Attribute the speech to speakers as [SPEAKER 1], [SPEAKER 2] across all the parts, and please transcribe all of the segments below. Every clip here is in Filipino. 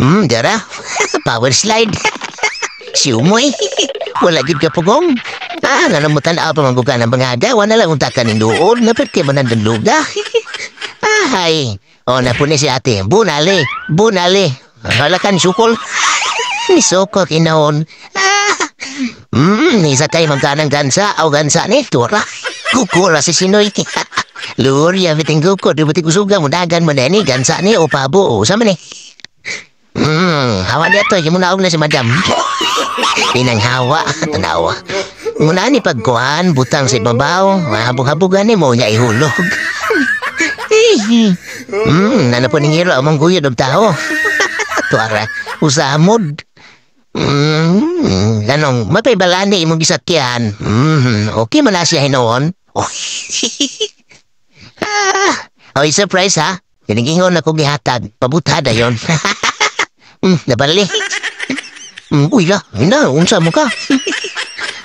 [SPEAKER 1] Mm, darah. Power slide. Siumoy. Wala gid ka pugong. Ah, nga namutan ako pamangguga ng bangada. Wala lang untakan ni doon. Napit kayo man ang luga. Ahay. O, napuni si ate. Bunali. Bunali. Halakan sukol. Ni sukol inaon. Ah. Hmm, isa kay magkanang gansa. O gansa ni. Tura. Kukura si Sinoy. Lur, yabiting ko ko. Dubuti kusuga. Mudagan mo na ni. Gansa ni. O oh, pabo. O, oh, sama ni. hawa dia to. Muna na si madam. hawa tanawa. Muna ni pagkuhan, butang sa ibabaw. Mahabog-habogan ni mo niya ihulog. Hmm, nana po ning hiro among guyod og tao. Tuara, usamod. Hmm, lanong, mapaibalani imong gisakyan. Hmm, okay man na siya hinoon. Oh, ah, oy, surprise ha? Kinigingon ako gihatag. Pabutada yon. Mm, Mm, uy la, na, unsa mo ka?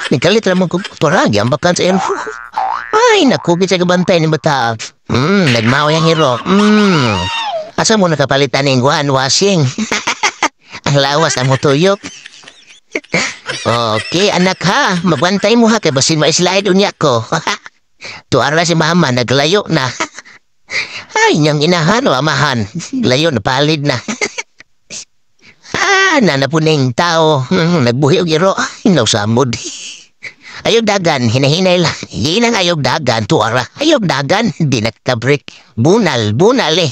[SPEAKER 1] Nagkalit na mo ko, turagi ang bakan sa Ay, nakugit sa gabantay ni Bataag. Mm, nagmaoy ang hero. Mm. Asa mo nakapalitan ng guhan washing? ang lawas ang mutuyok. okay, anak ha. Magbantay mo ha kay basin maislide unya ko. Tuara si mama, naglayo na. Ay, niyang inahan o amahan. Layo na palid na. Ana na po tao. Nagbuhi og iro. Inausamod. Ayog dagan, hinahinay lang. Hinang ayog dagan, tuara. Ayog dagan, dinaktabrik. Bunal, bunal eh.